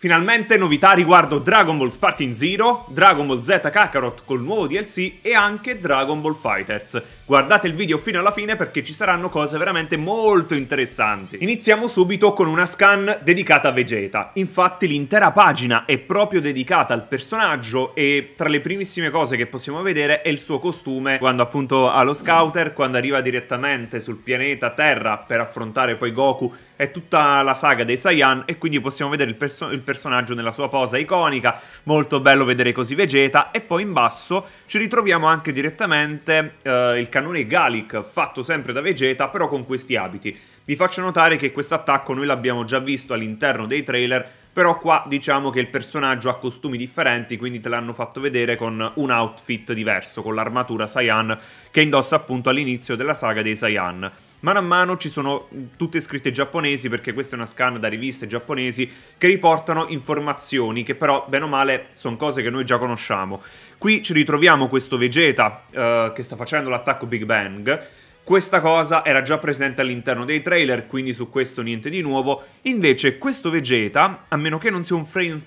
Finalmente novità riguardo Dragon Ball Sparking Zero, Dragon Ball Z Kakarot col nuovo DLC e anche Dragon Ball Fighters. Guardate il video fino alla fine perché ci saranno cose veramente molto interessanti. Iniziamo subito con una scan dedicata a Vegeta. Infatti l'intera pagina è proprio dedicata al personaggio e tra le primissime cose che possiamo vedere è il suo costume quando appunto ha lo scouter, quando arriva direttamente sul pianeta Terra per affrontare poi Goku è tutta la saga dei Saiyan e quindi possiamo vedere il, perso il, personaggio nella sua posa iconica, molto bello vedere così Vegeta e poi in basso ci ritroviamo anche direttamente eh, il cannone Galic fatto sempre da Vegeta, però con questi abiti. Vi faccio notare che questo attacco noi l'abbiamo già visto all'interno dei trailer, però qua diciamo che il personaggio ha costumi differenti, quindi te l'hanno fatto vedere con un outfit diverso, con l'armatura Saiyan che indossa appunto all'inizio della saga dei Saiyan. Mano a mano ci sono tutte scritte giapponesi perché questa è una scan da riviste giapponesi che riportano informazioni che però bene o male sono cose che noi già conosciamo. Qui ci ritroviamo questo Vegeta eh, che sta facendo l'attacco Big Bang. Questa cosa era già presente all'interno dei trailer, quindi su questo niente di nuovo. Invece questo Vegeta, a meno che non sia un frame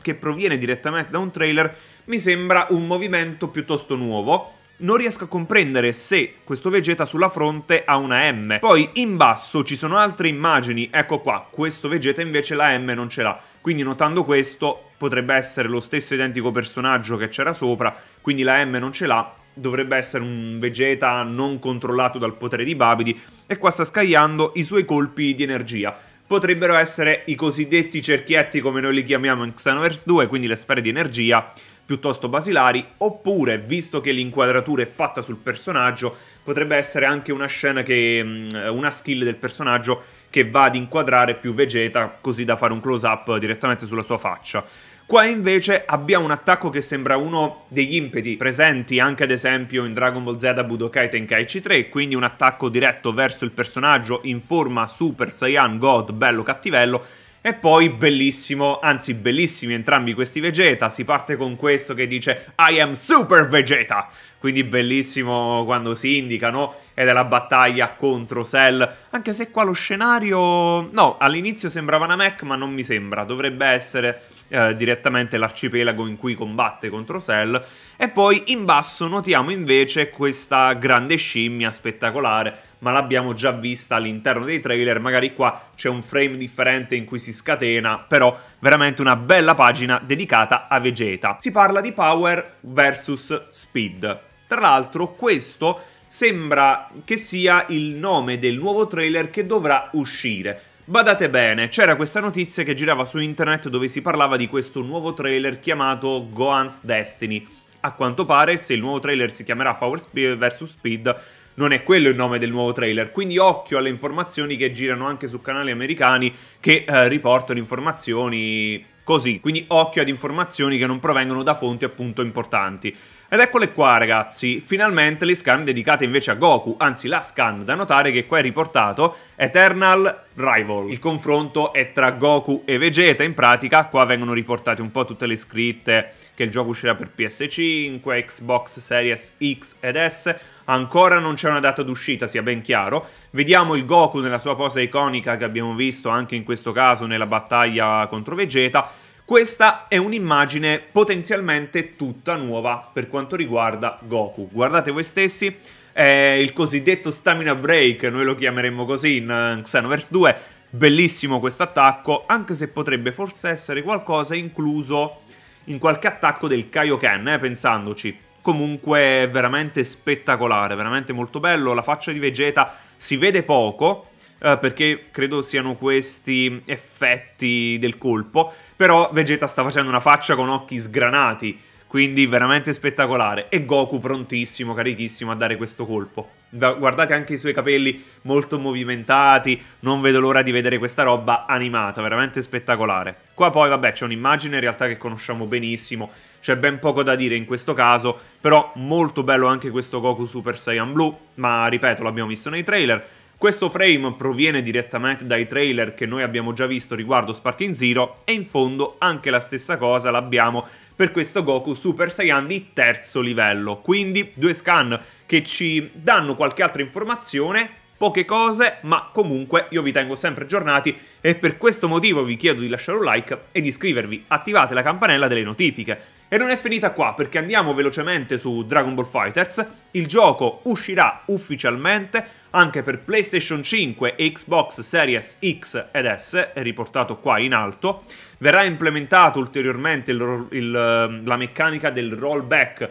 che proviene direttamente da un trailer, mi sembra un movimento piuttosto nuovo non riesco a comprendere se questo Vegeta sulla fronte ha una M. Poi in basso ci sono altre immagini, ecco qua, questo Vegeta invece la M non ce l'ha. Quindi notando questo potrebbe essere lo stesso identico personaggio che c'era sopra, quindi la M non ce l'ha, dovrebbe essere un Vegeta non controllato dal potere di Babidi e qua sta scagliando i suoi colpi di energia. Potrebbero essere i cosiddetti cerchietti come noi li chiamiamo in Xenoverse 2, quindi le sfere di energia, piuttosto basilari, oppure, visto che l'inquadratura è fatta sul personaggio, potrebbe essere anche una scena che... Mm, una skill del personaggio che va ad inquadrare più Vegeta, così da fare un close-up direttamente sulla sua faccia. Qua invece abbiamo un attacco che sembra uno degli impeti presenti anche ad esempio in Dragon Ball Z Budokai Tenkaichi 3, quindi un attacco diretto verso il personaggio in forma Super Saiyan God bello cattivello e poi bellissimo, anzi bellissimi entrambi questi Vegeta, si parte con questo che dice I am Super Vegeta, quindi bellissimo quando si indicano ed è la battaglia contro Cell, anche se qua lo scenario... no, all'inizio sembrava una mech ma non mi sembra, dovrebbe essere eh, direttamente l'arcipelago in cui combatte contro Cell e poi in basso notiamo invece questa grande scimmia spettacolare ma l'abbiamo già vista all'interno dei trailer, magari qua c'è un frame differente in cui si scatena, però veramente una bella pagina dedicata a Vegeta. Si parla di Power vs Speed. Tra l'altro questo sembra che sia il nome del nuovo trailer che dovrà uscire. Badate bene, c'era questa notizia che girava su internet dove si parlava di questo nuovo trailer chiamato Gohan's Destiny. A quanto pare, se il nuovo trailer si chiamerà Power Speed vs Speed, non è quello il nome del nuovo trailer. Quindi occhio alle informazioni che girano anche su canali americani che eh, riportano informazioni così. Quindi occhio ad informazioni che non provengono da fonti appunto importanti. Ed eccole qua ragazzi, finalmente le scan dedicate invece a Goku, anzi la scan da notare che qua è riportato Eternal Rival. Il confronto è tra Goku e Vegeta, in pratica qua vengono riportate un po' tutte le scritte che il gioco uscirà per PS5, Xbox Series X ed S, Ancora non c'è una data d'uscita, sia ben chiaro. Vediamo il Goku nella sua posa iconica che abbiamo visto anche in questo caso nella battaglia contro Vegeta. Questa è un'immagine potenzialmente tutta nuova per quanto riguarda Goku. Guardate voi stessi, è il cosiddetto stamina break, noi lo chiameremmo così in eh, Xenoverse 2. Bellissimo questo attacco, anche se potrebbe forse essere qualcosa incluso in qualche attacco del Kaioken, eh, pensandoci comunque veramente spettacolare, veramente molto bello. La faccia di Vegeta si vede poco, eh, perché credo siano questi effetti del colpo, però Vegeta sta facendo una faccia con occhi sgranati, quindi veramente spettacolare. E Goku prontissimo, carichissimo a dare questo colpo. guardate anche i suoi capelli molto movimentati, non vedo l'ora di vedere questa roba animata, veramente spettacolare. Qua poi vabbè c'è un'immagine in realtà che conosciamo benissimo, c'è ben poco da dire in questo caso, però molto bello anche questo Goku Super Saiyan Blue, ma ripeto, l'abbiamo visto nei trailer. Questo frame proviene direttamente dai trailer che noi abbiamo già visto riguardo Sparking Zero e in fondo anche la stessa cosa l'abbiamo per questo Goku Super Saiyan di terzo livello. Quindi due scan che ci danno qualche altra informazione poche cose, ma comunque io vi tengo sempre aggiornati e per questo motivo vi chiedo di lasciare un like e di iscrivervi, attivate la campanella delle notifiche. E non è finita qua perché andiamo velocemente su Dragon Ball Fighters. Il gioco uscirà ufficialmente anche per PlayStation 5 e Xbox Series X ed S, è riportato qua in alto. Verrà implementato ulteriormente il, il, ehm, la meccanica del rollback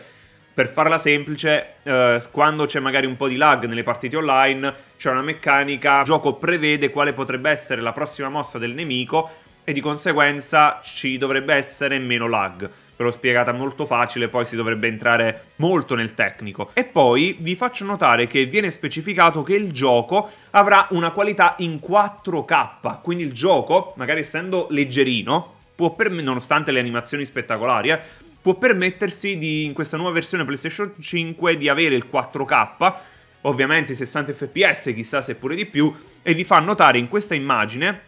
per farla semplice, eh, quando c'è magari un po' di lag nelle partite online, c'è una meccanica, il gioco prevede quale potrebbe essere la prossima mossa del nemico e di conseguenza ci dovrebbe essere meno lag. Ve l'ho spiegata molto facile, poi si dovrebbe entrare molto nel tecnico. E poi vi faccio notare che viene specificato che il gioco avrà una qualità in 4K, quindi il gioco, magari essendo leggerino, può per, nonostante le animazioni spettacolari, eh, può permettersi di, in questa nuova versione PlayStation 5 di avere il 4K, ovviamente 60 fps, chissà se pure di più, e vi fa notare in questa immagine,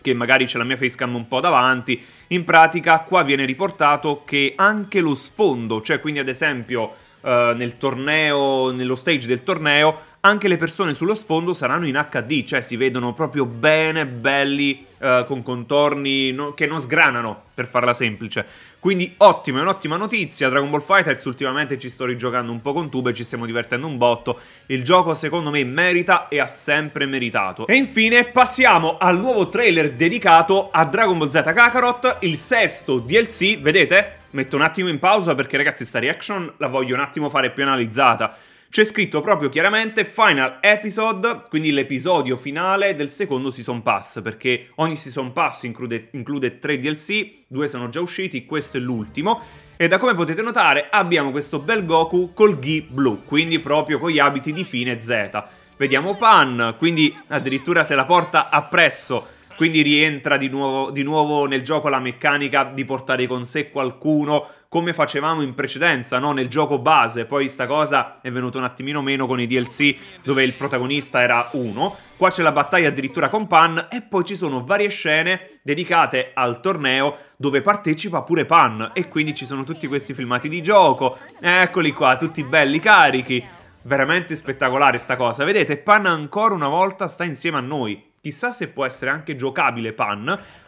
che magari c'è la mia facecam un po' davanti, in pratica qua viene riportato che anche lo sfondo, cioè quindi ad esempio eh, nel torneo, nello stage del torneo, anche le persone sullo sfondo saranno in HD, cioè si vedono proprio bene, belli, eh, con contorni no, che non sgranano, per farla semplice. Quindi ottima, è un'ottima notizia, Dragon Ball Fighters ultimamente ci sto rigiocando un po' con tube, ci stiamo divertendo un botto, il gioco secondo me merita e ha sempre meritato. E infine passiamo al nuovo trailer dedicato a Dragon Ball Z Kakarot, il sesto DLC, vedete? Metto un attimo in pausa perché ragazzi sta reaction la voglio un attimo fare più analizzata c'è scritto proprio chiaramente Final Episode, quindi l'episodio finale del secondo Season Pass, perché ogni Season Pass include, include 3 DLC, due sono già usciti, questo è l'ultimo, e da come potete notare abbiamo questo bel Goku col Gi blu, quindi proprio con gli abiti di fine Z. Vediamo Pan, quindi addirittura se la porta appresso quindi rientra di nuovo, di nuovo, nel gioco la meccanica di portare con sé qualcuno come facevamo in precedenza, no? nel gioco base. Poi sta cosa è venuta un attimino meno con i DLC dove il protagonista era uno. Qua c'è la battaglia addirittura con Pan e poi ci sono varie scene dedicate al torneo dove partecipa pure Pan. E quindi ci sono tutti questi filmati di gioco. Eccoli qua, tutti belli carichi. Veramente spettacolare sta cosa. Vedete, Pan ancora una volta sta insieme a noi Chissà se può essere anche giocabile Pan.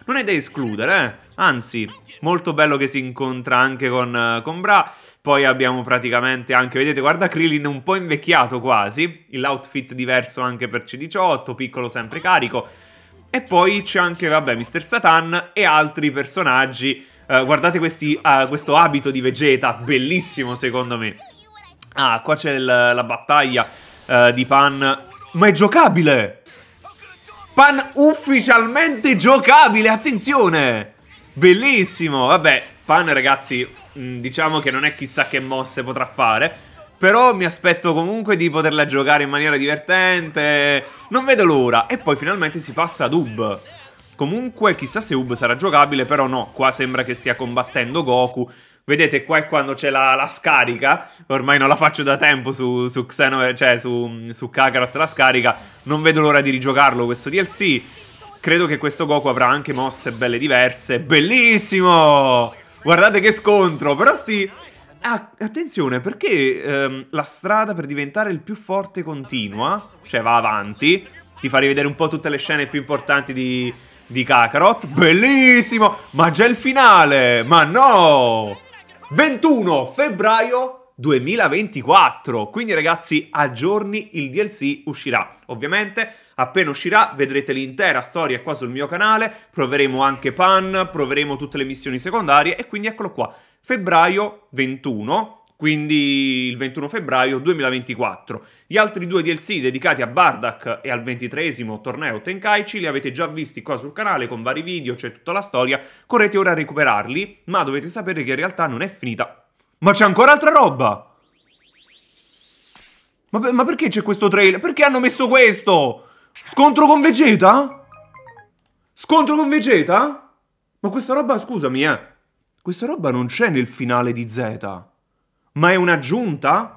Non è da escludere, eh. Anzi, molto bello che si incontra anche con, eh, con Bra. Poi abbiamo praticamente anche, vedete, guarda Krillin un po' invecchiato quasi. L'outfit diverso anche per C18, piccolo sempre carico. E poi c'è anche, vabbè, Mr. Satan e altri personaggi. Uh, guardate questi, uh, questo abito di Vegeta, bellissimo secondo me. Ah, qua c'è la battaglia uh, di Pan. Ma è giocabile! Pan ufficialmente giocabile, attenzione! Bellissimo, vabbè, Pan ragazzi, mm, diciamo che non è chissà che mosse potrà fare però mi aspetto comunque di poterla giocare in maniera divertente. Non vedo l'ora. E poi finalmente si passa ad Ub. Comunque, chissà se Ub sarà giocabile, però no. Qua sembra che stia combattendo Goku. Vedete qua è quando c'è la, la, scarica, ormai non la faccio da tempo su, su Xeno, cioè su, su Kakarot la scarica, non vedo l'ora di rigiocarlo questo DLC. Credo che questo Goku avrà anche mosse belle diverse. Bellissimo! Guardate che scontro, però sti... Ah, attenzione, perché ehm, la strada per diventare il più forte continua, cioè va avanti, ti fa rivedere un po' tutte le scene più importanti di, di Kakarot. Bellissimo! Ma già il finale! Ma no! 21 febbraio 2024. Quindi ragazzi, a giorni il DLC uscirà. Ovviamente, appena uscirà, vedrete l'intera storia qua sul mio canale, proveremo anche Pan, proveremo tutte le missioni secondarie e quindi eccolo qua. Febbraio 21 quindi il 21 febbraio 2024. Gli altri due DLC dedicati a Bardak e al 23 torneo Tenkaichi li avete già visti qua sul canale con vari video, c'è tutta la storia, correte ora a recuperarli, ma dovete sapere che in realtà non è finita. Ma c'è ancora altra roba! Ma, ma perché c'è questo trailer? Perché hanno messo questo? Scontro con Vegeta? Scontro con Vegeta? Ma questa roba, scusami, eh. Questa roba non c'è nel finale di Z. Ma è un'aggiunta?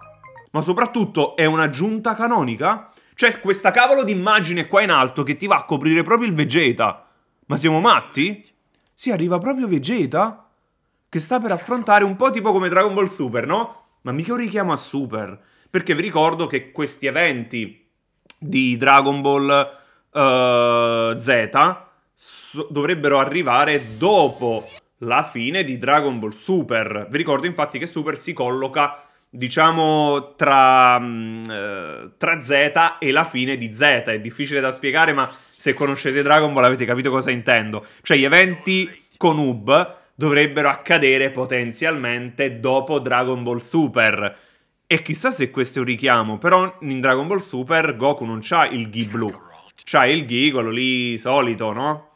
Ma soprattutto è un'aggiunta canonica? Cioè questa cavolo di immagine qua in alto che ti va a coprire proprio il Vegeta. Ma siamo matti? Sì, arriva proprio Vegeta che sta per affrontare un po' tipo come Dragon Ball Super, no? Ma mica un richiamo a Super. Perché vi ricordo che questi eventi di Dragon Ball uh, Z so dovrebbero arrivare dopo la fine di Dragon Ball Super. Vi ricordo infatti che Super si colloca, diciamo, tra, mm, eh, tra Z e la fine di Z. È difficile da spiegare, ma se conoscete Dragon Ball avete capito cosa intendo. Cioè, gli eventi con Ub dovrebbero accadere potenzialmente dopo Dragon Ball Super. E chissà se questo è un richiamo, però in Dragon Ball Super Goku non c'ha il Gi blu. C'ha il Gi, quello lì solito, no?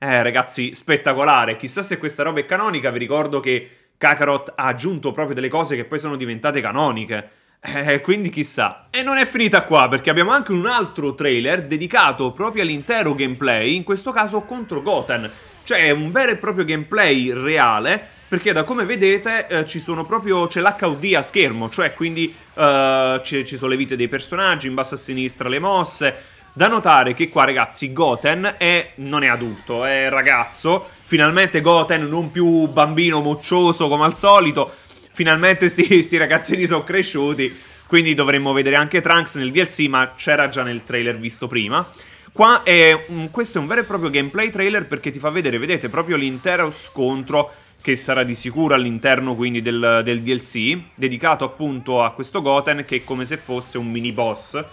Eh, ragazzi, spettacolare. Chissà se questa roba è canonica. Vi ricordo che Kakarot ha aggiunto proprio delle cose che poi sono diventate canoniche. Eh, quindi chissà. E non è finita qua, perché abbiamo anche un altro trailer dedicato proprio all'intero gameplay, in questo caso contro Goten. Cioè, è un vero e proprio gameplay reale perché da come vedete eh, ci sono proprio c'è l'HUD a schermo, cioè quindi eh, ci, ci sono le vite dei personaggi, in basso a sinistra le mosse, da notare che qua, ragazzi, Goten è... non è adulto, è ragazzo. Finalmente Goten, non più bambino moccioso come al solito. Finalmente sti, sti ragazzini sono cresciuti. Quindi dovremmo vedere anche Trunks nel DLC, ma c'era già nel trailer visto prima. Qua è un, questo è un vero e proprio gameplay trailer perché ti fa vedere, vedete, proprio l'intero scontro che sarà di sicuro all'interno quindi del, del DLC, dedicato appunto a questo Goten che è come se fosse un mini boss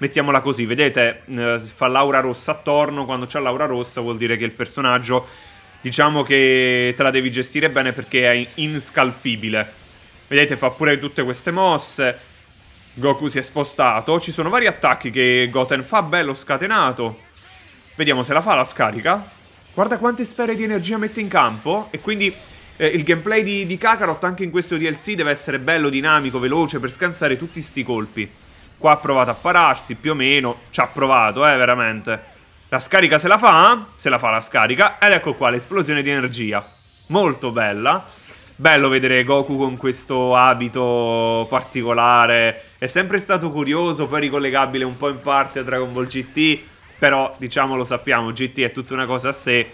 Mettiamola così, vedete, eh, fa l'aura rossa attorno, quando c'è l'aura rossa vuol dire che il personaggio, diciamo che te la devi gestire bene perché è inscalfibile. Vedete, fa pure tutte queste mosse, Goku si è spostato, ci sono vari attacchi che Goten fa, bello scatenato. Vediamo se la fa la scarica. Guarda quante sfere di energia mette in campo e quindi eh, il gameplay di, di Kakarot anche in questo DLC deve essere bello, dinamico, veloce per scansare tutti sti colpi. Qua ha provato a pararsi, più o meno. Ci ha provato, eh, veramente. La scarica se la fa, se la fa la scarica. Ed ecco qua, l'esplosione di energia. Molto bella. Bello vedere Goku con questo abito particolare. È sempre stato curioso, poi ricollegabile un po' in parte a Dragon Ball GT. Però, diciamo, lo sappiamo, GT è tutta una cosa a sé.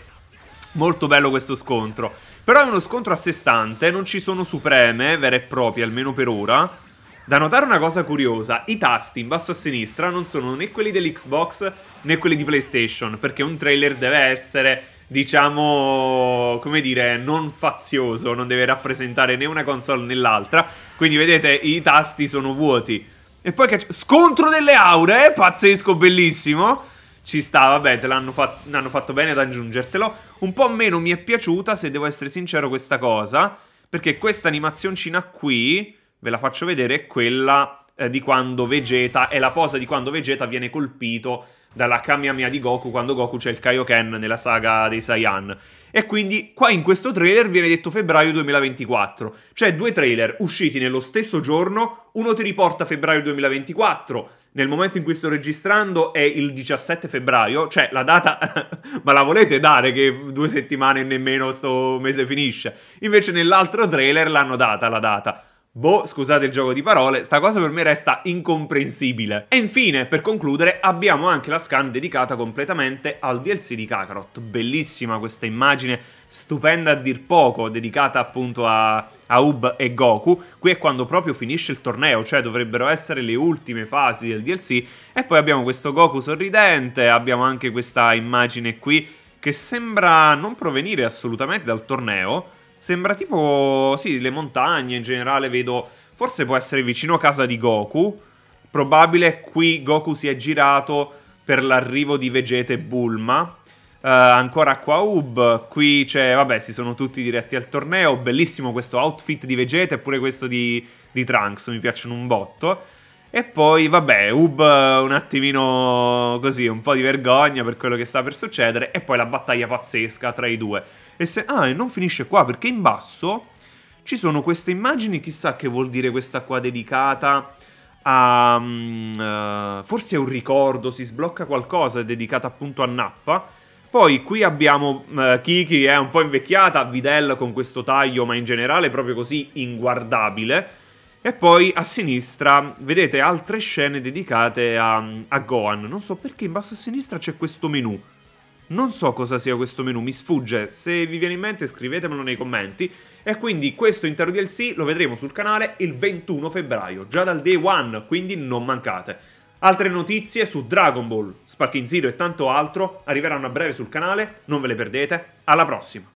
Molto bello questo scontro. Però è uno scontro a sé stante, non ci sono supreme vere e proprie, almeno per ora. Da notare una cosa curiosa, i tasti in basso a sinistra non sono né quelli dell'Xbox né quelli di PlayStation, perché un trailer deve essere, diciamo, come dire, non fazioso, non deve rappresentare né una console né l'altra, quindi vedete i tasti sono vuoti. E poi che scontro delle aure, eh, pazzesco, bellissimo. Ci sta, vabbè, te l'hanno fat- fatto bene ad aggiungertelo. Un po' meno mi è piaciuta, se devo essere sincero, questa cosa, perché questa animazioncina qui ve la faccio vedere, è quella eh, di quando Vegeta, è la posa di quando Vegeta viene colpito dalla Kamehameha di Goku quando Goku c'è il Kaioken nella saga dei Saiyan. E quindi qua in questo trailer viene detto febbraio 2024, cioè due trailer usciti nello stesso giorno, uno ti riporta febbraio 2024, nel momento in cui sto registrando è il 17 febbraio, cioè la data ma la volete dare che due settimane e nemmeno sto mese finisce. Invece nell'altro trailer l'hanno data la data. Boh, scusate il gioco di parole, sta cosa per me resta incomprensibile. E infine, per concludere, abbiamo anche la scan dedicata completamente al DLC di Kakarot. Bellissima questa immagine, stupenda a dir poco, dedicata appunto a, a Ub e Goku. Qui è quando proprio finisce il torneo, cioè dovrebbero essere le ultime fasi del DLC. E poi abbiamo questo Goku sorridente, abbiamo anche questa immagine qui che sembra non provenire assolutamente dal torneo, Sembra tipo, sì, le montagne in generale, vedo... Forse può essere vicino a casa di Goku. Probabile qui Goku si è girato per l'arrivo di Vegeta e Bulma. Uh, ancora Ub. qui c'è, vabbè, si sono tutti diretti al torneo. Bellissimo questo outfit di Vegeta e pure questo di, di Trunks, mi piacciono un botto. E poi, vabbè, Ub eh, un attimino così, un po' di vergogna per quello che sta per succedere. E poi la battaglia pazzesca tra i due. E se... Ah, e non finisce qua, perché in basso ci sono queste immagini, chissà che vuol dire questa qua dedicata a... Um, uh, forse è un ricordo, si sblocca qualcosa, è dedicata appunto a Nappa. Poi qui abbiamo uh, Kiki, è eh, un po' invecchiata, Videl con questo taglio, ma in generale proprio così inguardabile. E poi a sinistra vedete altre scene dedicate a, a Gohan. Non so perché in basso a sinistra c'è questo menu. Non so cosa sia questo menu, mi sfugge. Se vi viene in mente scrivetemelo nei commenti. E quindi questo intero DLC lo vedremo sul canale il 21 febbraio, già dal day one, quindi non mancate. Altre notizie su Dragon Ball, Spackin Zero e tanto altro arriveranno a breve sul canale, non ve le perdete. Alla prossima!